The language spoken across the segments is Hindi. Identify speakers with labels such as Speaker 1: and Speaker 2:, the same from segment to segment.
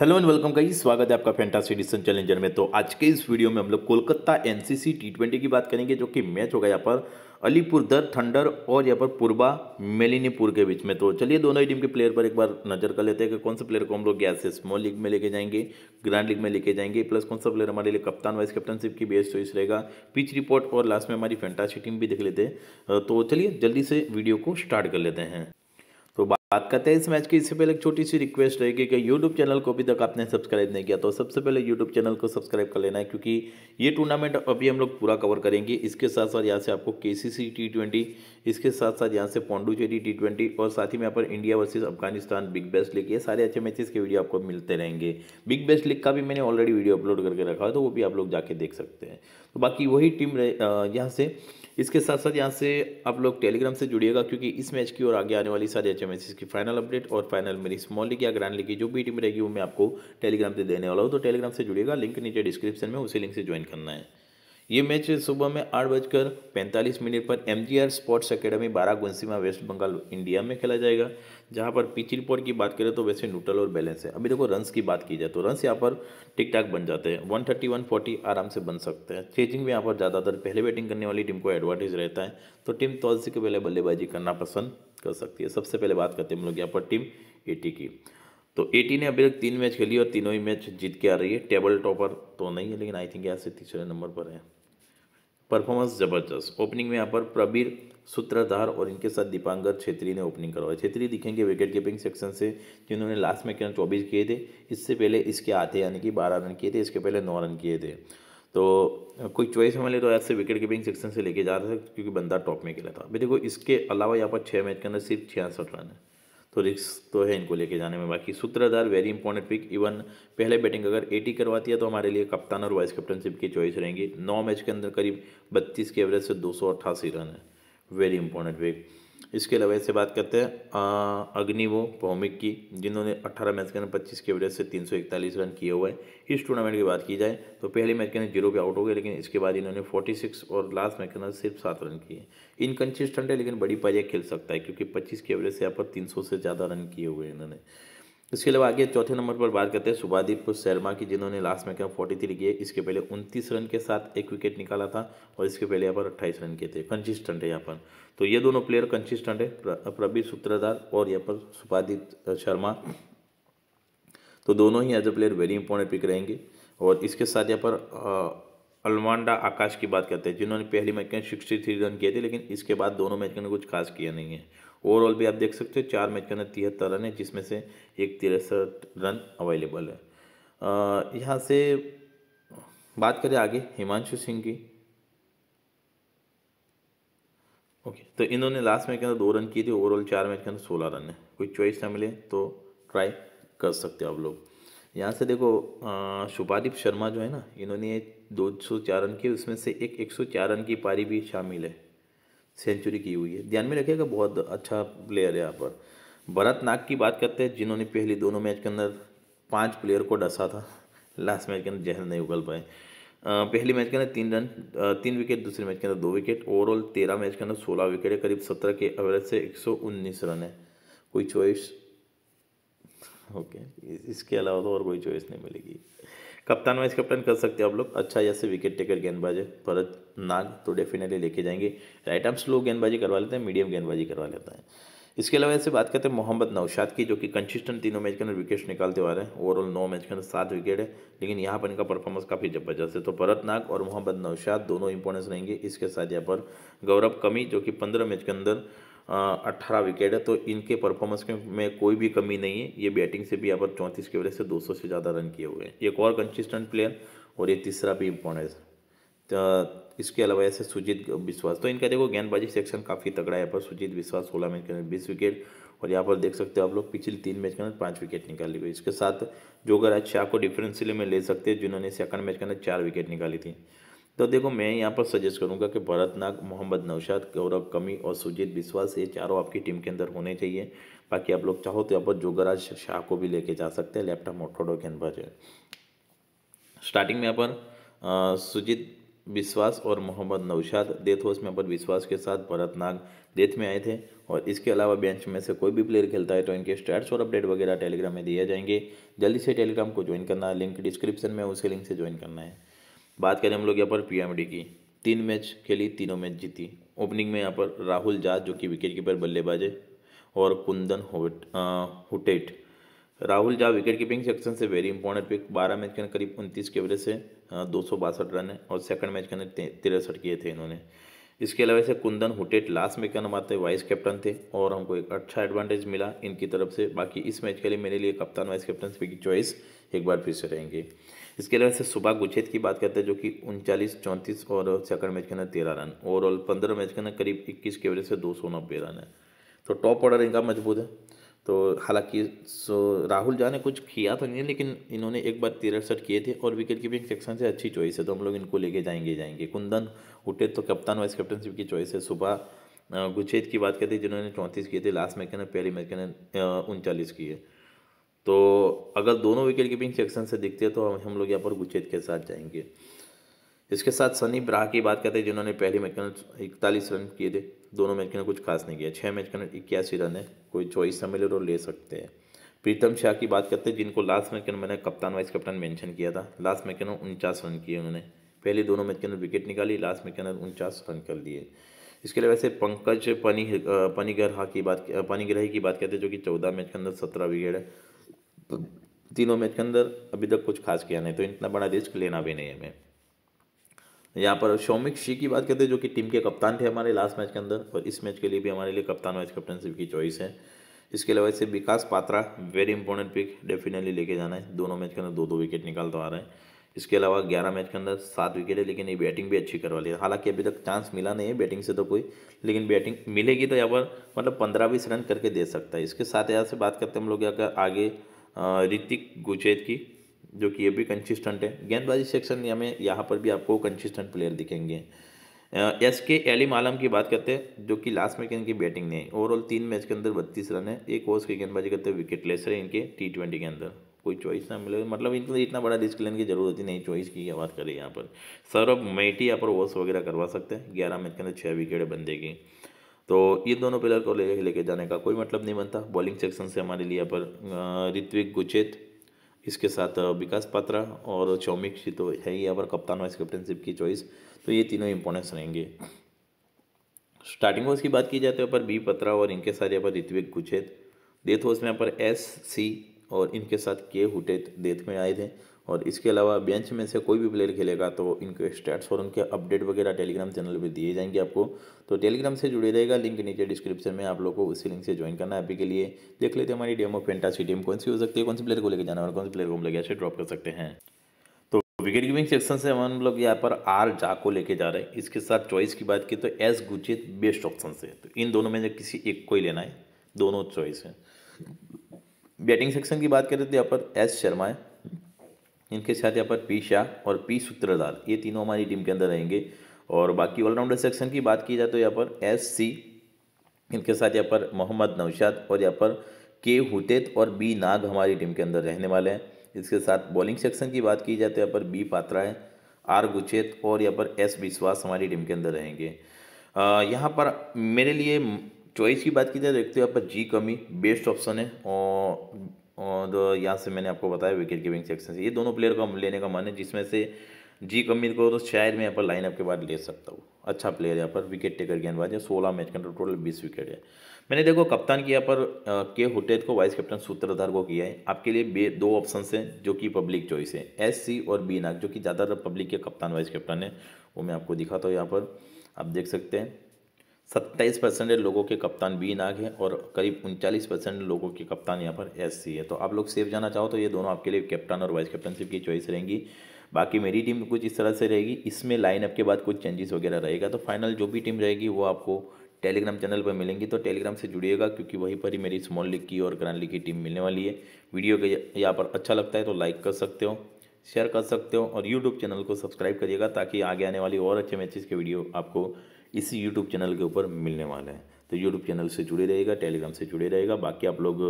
Speaker 1: हेलो एंड वेलकम का स्वागत है आपका फैंटासी डिशन चैलेंजर में तो आज के इस वीडियो में हम लोग कोलकाता एनसीसी टी ट्वेंटी की बात करेंगे जो कि मैच होगा यहाँ पर अलीपुर दर थंडर और यहाँ पर पूर्वा मेलिनीपुर के बीच में तो चलिए दोनों ही टीम के प्लेयर पर एक बार नजर कर लेते हैं कि कौन से प्लेयर को हम लोग यहाँ से स्मॉल लीग में लेके जाएंगे ग्रैंड लीग में लेके जाएंगे प्लस कौन सा प्लेयर हमारे लिए कप्तान वाइस कैप्टनशिप की बेस्ट चॉइस रहेगा पिच रिपोर्ट और लास्ट में हमारी फैंटासी टीम भी देख लेते हैं तो चलिए जल्दी से वीडियो को स्टार्ट कर लेते हैं बात करते हैं इस मैच की इससे पहले एक छोटी सी रिक्वेस्ट रहेगी कि यूट्यूब चैनल को अभी तक आपने सब्सक्राइब नहीं किया तो सबसे पहले यूट्यूब चैनल को सब्सक्राइब कर लेना है क्योंकि ये टूर्नामेंट अभी हम लोग पूरा कवर करेंगे इसके साथ साथ यहाँ से आपको के सी सी टी ट्वेंटी इसके साथ साथ यहाँ से पौंडुचेरी टी ट्वेंटी और साथ ही में यहाँ पर India versus Afghanistan big best league ये सारे अच्छे मैचेस के वीडियो आपको मिलते रहेंगे बिग बेस्ट लीग का भी मैंने ऑलरेडी वीडियो अपलोड करके रखा है तो वो भी आप लोग जाके देख सकते हैं तो बाकी वही टीम यहाँ से इसके साथ साथ यहाँ से आप लोग टेलीग्राम से जुड़िएगा क्योंकि इस मैच की और आगे आने वाली सारी एच एम की फाइनल अपडेट और फाइनल मेरी स्मॉल लीग या ग्रैंड लीग की जो भी टीम रहेगी वो मैं आपको टेलीग्राम से देने वाला हूँ तो टेलीग्राम से जुड़िएगा लिंक नीचे डिस्क्रिप्शन में उसी लिंक से ज्वाइन करना है ये मैच सुबह में आठ बजकर पैंतालीस मिनट पर M G R sports academy बारा में वेस्ट बंगाल इंडिया में खेला जाएगा जहाँ पर पिच रिपोर्ट की बात करें तो वैसे न्यूट्रल और बैलेंस है अभी देखो रन्स की बात की जाए तो रन्स यहाँ पर ठीक ठाक बन जाते हैं वन थर्टी वन फोर्टी आराम से बन सकते हैं चेजिंग में यहाँ पर ज़्यादातर पहले बैटिंग करने वाली टीम को एडवांटेज रहता है तो टीम तोलसी के पहले बल्लेबाजी करना पसंद कर सकती है सबसे पहले बात करते हैं हम लोग यहाँ पर टीम ए की तो एटी ने अभी तक तीन मैच खेली और तीनों ही मैच जीत के आ रही है टेबल टॉपर तो नहीं है लेकिन आई थिंक यहाँ से तीसरे नंबर पर है परफॉर्मेंस ज़बरदस्त ओपनिंग में यहाँ पर प्रबीर सूत्रधार और इनके साथ दीपांकर छेत्री ने ओपनिंग करवाई छेत्री दिखेंगे विकेट कीपिंग सेक्शन से जिन्होंने लास्ट में रन चौबीस किए थे इससे पहले इसके आते यानी कि बारह रन किए थे इसके पहले नौ रन किए थे तो कोई चॉइस हमारे तो ऐसे विकेट कीपिंग सेक्शन से लेके जा रहा था क्योंकि बंदा टॉप में खेला था भाई देखो इसके अलावा यहाँ पर छः मैच के अंदर सिर्फ छियासठ रन है तो रिस्क तो है इनको लेके जाने में बाकी सूत्रधार वेरी इंपॉर्टेंट पिक इवन पहले बैटिंग अगर एटी करवाती है तो हमारे लिए कप्तान और वाइस कैप्टनशिप की चॉइस रहेंगी नौ मैच के अंदर करीब बत्तीस के एवरेज से दो रन है वेरी इंपॉर्टेंट पिक इसके अलावा ऐसे बात करते हैं अग्नि वो भौमिक की जिन्होंने 18 मैच के अंदर 25 के एवरेज से 341 रन किए हुए हैं इस टूर्नामेंट की बात की जाए तो पहले मैच के अंदर जीरो पे आउट हो गए लेकिन इसके बाद इन्होंने 46 और लास्ट मैच के अंदर सिर्फ सात रन किए इनकन्सिस्टेंट है लेकिन बड़ी पाजिया खेल सकता है क्योंकि पच्चीस के एवरेज से यहाँ पर तीन से ज़्यादा रन किए हुए इन्होंने इसके अलावा आगे चौथे नंबर पर बात करते हैं सुभादीप शर्मा की जिन्होंने लास्ट में क्या फोर्टी थ्री किए इसके पहले उनतीस रन के साथ एक विकेट निकाला था और इसके पहले यहाँ पर अट्ठाईस रन किए थे कंसिस्टेंट है यहाँ पर तो ये दोनों प्लेयर कंसिस्टेंट है प्रबीर सूत्रधार और यहाँ पर सुभादीप शर्मा तो दोनों ही as a player very important pick रहेंगे और इसके साथ यहाँ पर अलवांडा आकाश की बात करते हैं जिन्होंने पहली मैच में सिक्सटी थ्री रन किए थे लेकिन इसके बाद दोनों मैच में कुछ खास किया नहीं है ओवरऑल भी आप देख सकते हो चार मैच के अंदर तिहत्तर रन है जिसमें से एक तिरसठ रन अवेलेबल है यहाँ से बात करें आगे हिमांशु सिंह की ओके तो इन्होंने लास्ट मैच के अंदर दो रन किए थे ओवरऑल चार मैच के अंदर सोलह रन है कोई चॉइस ना मिले तो ट्राई कर सकते हो आप लोग यहाँ से देखो शुभादीप शर्मा जो है ना इन्होंने दो सौ चार रन किए उसमें से एक एक सौ चार रन की पारी भी शामिल है सेंचुरी की हुई है ध्यान में रखिएगा बहुत अच्छा प्लेयर है यहाँ पर भरत नाग की बात करते हैं जिन्होंने पहली दोनों मैच के अंदर पांच प्लेयर को डसा था लास्ट मैच के अंदर जहर नहीं उगल पाए पहली मैच के अंदर तीन रन तीन विकेट दूसरे मैच के अंदर दो विकेट ओवरऑल तेरह मैच के अंदर सोलह विकेट है करीब सत्रह के एवरेज से एक सौ उन्नीस रन है कोई चॉइस ओके इसके अलावा तो और कोई चॉइस नहीं मिलेगी कप्तान वाइस कप्तान कर सकते हो आप लोग अच्छा जैसे विकेट टेकर गेंदबाज है भरत नाग तो डेफिनेटली लेके जाएंगे राइट आर्म स्लो गेंदबाजी करवा लेते हैं मीडियम गेंदबाजी करवा लेते हैं इसके अलावा ऐसे बात करते हैं मोहम्मद नौशाद की जो कि कंसिस्टेंट तीनों मैच के अंदर विकेट निकालते हुए आ रहे हैं ओवरऑल नौ मैच के अंदर सात विकेट है लेकिन यहाँ पर इनका परफॉर्मेंस काफ़ी जबरदस्त है तो भरत नाग और मोहम्मद नौशाद दोनों इंपॉर्टेंस रहेंगे इसके साथ यहाँ पर गौरव कमी जो कि पंद्रह मैच के अंदर अट्ठारह विकेट है तो इनके परफॉर्मेंस में, में कोई भी कमी नहीं है ये बैटिंग से भी यहाँ पर चौंतीस की वजह से 200 से ज़्यादा रन किए हुए हैं एक और कंसिस्टेंट प्लेयर और ये तीसरा भी इम्पोर्टेंस तो इसके अलावा ऐसे सुजीत विश्वास तो इनका देखो गेंदबाजी सेक्शन काफ़ी तगड़ा है यहाँ पर सुजीत विश्वास सोलह मैच के अंदर बीस विकेट और यहाँ पर देख सकते हो आप लोग पिछले तीन मैच के अंदर पाँच विकेट निकाली हुई इसके साथ जोगराज शाह को डिफरेंशियल में ले सकते हैं जिन्होंने सेकंड मैच के अंदर चार विकेट निकाली थी तो देखो मैं यहाँ पर सजेस्ट करूँगा कि भरत नाग मोहम्मद नौशाद गौरव कमी और सुजीत विश्वास ये चारों आपकी टीम के अंदर होने चाहिए बाकी आप लोग चाहो तो यहाँ पर जोगराज शाह को भी लेके जा सकते हैं लेफ्ट मोटोडो के अंदर स्टार्टिंग में यहाँ पर सुजीत विश्वास और मोहम्मद नौशाद डेथ हाउस में पर विश्वास के साथ भरत नाग डेथ में आए थे और इसके अलावा बेंच में से कोई भी प्लेयर खेलता है तो इनके स्टैट्स और अपडेट वगैरह टेलीग्राम में दिए जाएंगे जल्दी से टेलीग्राम को ज्वाइन करना है लिंक डिस्क्रिप्शन में उसी लिंक से ज्वाइन करना है बात करें हम लोग यहाँ पर पीएमडी की तीन मैच खेली तीनों मैच जीती ओपनिंग में यहाँ पर राहुल जाट जो कि विकेट कीपर बल्लेबाज है और कुंदन हुटेट Rahul Jha wicket keeping section से वेरी इंपॉर्टेंट पिक बारह मैच के अंदर करीब उनतीस के एवरेज से दो सौ बासठ रन है और सेकंड मैच के अंदर तिरसठ किए थे इन्होंने इसके अलावा से कुंदन हुटेट लास्ट में क्या आते वाइस कैप्टन थे और हमको एक अच्छा एडवांटेज मिला इनकी तरफ से बाकी इस मैच के लिए मेरे लिए कप्तान वाइस कैप्टन की चॉइस एक बार फिर से रहेंगे इसके अलावा से सुबह गुच्छेद की बात करते हैं जो कि उनचालीस चौंतीस और सेकंड मैच के अंदर तेरह रन ओवरऑल पंद्रह मैच के अंदर करीब इक्कीस के एवरेज से दो सौ नब्बे रन है तो टॉप ऑर्डर इनका मजबूत है तो हालांकि सो राहुल झा ने कुछ किया तो नहीं लेकिन इन्होंने एक बार तिरसठ किए थे और विकेट कीपिंग सेक्शन से अच्छी चॉइस है तो हम लोग इनको लेके जाएंगे जाएंगे कुंदन उठे तो कप्तान वाइस कैप्टनशिप की चॉइस है सुबह गुच्छेद की बात करते जिन्होंने चौंतीस किए थे लास्ट मैच के अंदर पहले मैच के अंदर उनचालीस किए तो अगर दोनों विकेट कीपिंग सेक्शन से दिखते हैं तो हम हम लोग यहाँ पर गुचेत के साथ जाएंगे इसके साथ सनी ब्राह की बात करते हैं जिन्होंने पहले मैच के इकतालीस रन किए थे दोनों मैच के कुछ खास नहीं किया छः मैच के इक्यासी रन है कोई चॉइस मिले तो ले सकते हैं प्रीतम शाह की बात करते हैं जिनको लास्ट मैच के मैंने कप्तान वाइस कप्तान मेंशन किया था लास्ट मैच के उनचास रन किए उन्होंने पहले दोनों मैच के अंदर विकेट निकाली लास्ट मैच के अंदर उनचास रन कर लिए इसके अलावा वैसे पंकज पनी पनीगरहा की बात पनीगरही की बात करते हैं जो कि चौदह मैच के अंदर सत्रह विकेट है तो तीनों मैच के अंदर अभी तक कुछ खास किया नहीं तो इतना बड़ा रिस्क लेना भी नहीं है हमें यहाँ पर शौमिक शी की बात करते हैं जो कि टीम के कप्तान थे हमारे लास्ट मैच के अंदर और इस मैच के लिए भी हमारे लिए कप्तान वाइस कैप्टनशिप की चॉइस है इसके अलावा इसे Vikas Patra very important pick definitely लेके जाना है दोनों मैच के अंदर दो दो विकेट निकाल तो आ रहे हैं इसके अलावा ग्यारह मैच के अंदर सात विकेट है लेकिन ये बैटिंग भी अच्छी करवा ली है हालांकि अभी तक चांस मिला नहीं है बैटिंग से तो कोई लेकिन बैटिंग मिलेगी तो यहाँ पर मतलब पंद्रह बीस रन करके दे सकता है इसके साथ यहाँ से बात करते हैं हम लोग अगर आगे ऋतिक गुचेत की जो कि ये भी कंसिस्टेंट है गेंदबाजी सेक्शन में यहाँ पर भी आपको कंसिस्टेंट प्लेयर दिखेंगे एस के एलिम आलम की बात करते हैं जो कि लास्ट में इनकी बैटिंग नहीं ओवरऑल तीन मैच के अंदर बत्तीस रन है एक ओवर्स की गेंदबाजी करते हुए विकेट लेस रहे इनके टी ट्वेंटी के अंदर कोई चॉइस ना मिले मतलब इनको इतना बड़ा रिस्क लेने की जरूरत ही नहीं चॉइस की बात करें यहाँ पर सौरभ मेटी यहाँ पर ओवर्स वगैरह करवा सकते हैं ग्यारह मैच के अंदर छः विकेट बंदे की तो ये दोनों पिलर को ले लेके जाने का कोई मतलब नहीं बनता बॉलिंग सेक्शन से हमारे लिए यहाँ पर ऋत्विक गुचेत इसके साथ विकास पात्रा और चौमिक शी तो है ही यहाँ पर कप्तान वाइस कैप्टनशिप की चॉइस तो ये तीनों इम्पोर्टेंस रहेंगे स्टार्टिंग ओवर्स की बात की जाए तो यहाँ पर बी पत्रा और इनके साथ यहाँ पर ऋत्विक गुचेत डेथ ओवर्स में यहाँ पर एस सी और इनके साथ के हुटेत डेथ में आए थे और इसके अलावा बेंच में से कोई भी प्लेयर खेलेगा तो इनके स्टेट्स और उनके अपडेट वगैरह टेलीग्राम चैनल पे दिए जाएंगे आपको तो टेलीग्राम से जुड़े रहेगा लिंक नीचे डिस्क्रिप्शन में आप लोग को उसी लिंक से ज्वाइन करना है अभी के लिए देख लेते हैं हमारी डेमो फेंटासी टीम कौन सी हो सकती है कौन से प्लेयर को लेकर जाना है कौन से प्लेयर को हम लेकर ऐसे ड्रॉप कर सकते हैं तो विकेट गिविंग सेक्शन से हम लोग यहाँ पर आर जा को लेके जा रहे हैं इसके साथ चॉइस की बात की तो एस गुचित बेस्ट ऑप्शन से तो इन दोनों में से किसी एक को ही लेना है दोनों चॉइस है बैटिंग सेक्शन की बात करें तो यहाँ पर एस शर्मा है इनके साथ यहाँ पर पी शाह और पी सूत्रधार ये तीनों हमारी टीम के अंदर रहेंगे और बाकी ऑलराउंडर सेक्शन की बात की जाए तो यहाँ पर एस सी इनके साथ यहाँ पर मोहम्मद नौशाद और यहाँ पर के हुतेत और बी नाग हमारी टीम के अंदर रहने वाले हैं इसके साथ बॉलिंग सेक्शन की बात की जाए तो यहाँ पर बी पात्रा है आर गुचेत और यहाँ पर एस विश्वास हमारी टीम के अंदर रहेंगे यहाँ पर मेरे लिए चॉइस की बात की जाए तो एक तो यहाँ पर जी कमी बेस्ट ऑप्शन है और और यहाँ से मैंने आपको बताया विकेट कीपिंग सेक्शन से ये दोनों प्लेयर का लेने का मन है जिसमें से जी कमीर को तो शायद मैं यहाँ पर लाइनअप के बाद ले सकता हूँ अच्छा प्लेयर यहाँ पर विकेट टेकर गेंदबाज है सोलह मैच के अंदर टोटल बीस विकेट है मैंने देखो कप्तान की यहाँ पर के हुटेद को वाइस कैप्टन सूत्रधार को किया है आपके लिए बे दो ऑप्शन हैं जो कि पब्लिक चॉइस है एस सी और बी नाग जो कि ज़्यादातर पब्लिक के कप्तान वाइस कैप्टन है वो मैं आपको दिखाता हूँ यहाँ पर आप देख सकते हैं सत्ताईस परसेंट लोगों के कप्तान बी नाग हैं और करीब उनचालीस परसेंट लोगों के कप्तान यहाँ पर एस सी है तो आप लोग सेफ जाना चाहो तो ये दोनों आपके लिए कैप्टन और वाइस कैप्टनशिप की चॉइस रहेंगी बाकी मेरी टीम कुछ इस तरह से रहेगी इसमें लाइनअप के बाद कुछ चेंजेस वगैरह रहेगा तो फाइनल जो भी टीम रहेगी वो आपको टेलीग्राम चैनल पर मिलेंगी तो टेलीग्राम से जुड़िएगा क्योंकि वहीं पर ही मेरी स्मॉल लीग की और ग्रैंड लीग की टीम मिलने वाली है वीडियो के यहाँ पर अच्छा लगता है तो लाइक कर सकते हो शेयर कर सकते हो और यूट्यूब चैनल को सब्सक्राइब करिएगा ताकि आगे आने वाली और अच्छे मैचेस के वीडियो आपको इसी यूट्यूब चैनल के ऊपर मिलने वाले हैं तो यूट्यूब चैनल से जुड़े रहेगा टेलीग्राम से जुड़े रहेगा बाकी आप लोग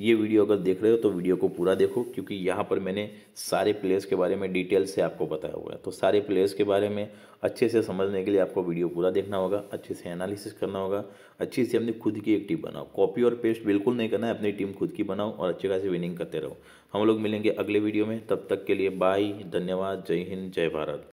Speaker 1: ये वीडियो अगर देख रहे हो तो वीडियो को पूरा देखो क्योंकि यहाँ पर मैंने सारे प्लेयर्स के बारे में डिटेल से आपको बताया हुआ है तो सारे प्लेयर्स के बारे में अच्छे से समझने के लिए आपको वीडियो पूरा देखना होगा अच्छे से एनालिसिस करना होगा अच्छे से अपनी खुद की एक टीम बनाओ कॉपी और पेस्ट बिल्कुल नहीं करना है अपनी टीम खुद की बनाओ और अच्छे खासी विनिंग करते रहो हम लोग मिलेंगे अगले वीडियो में तब तक के लिए बाय धन्यवाद जय हिंद जय भारत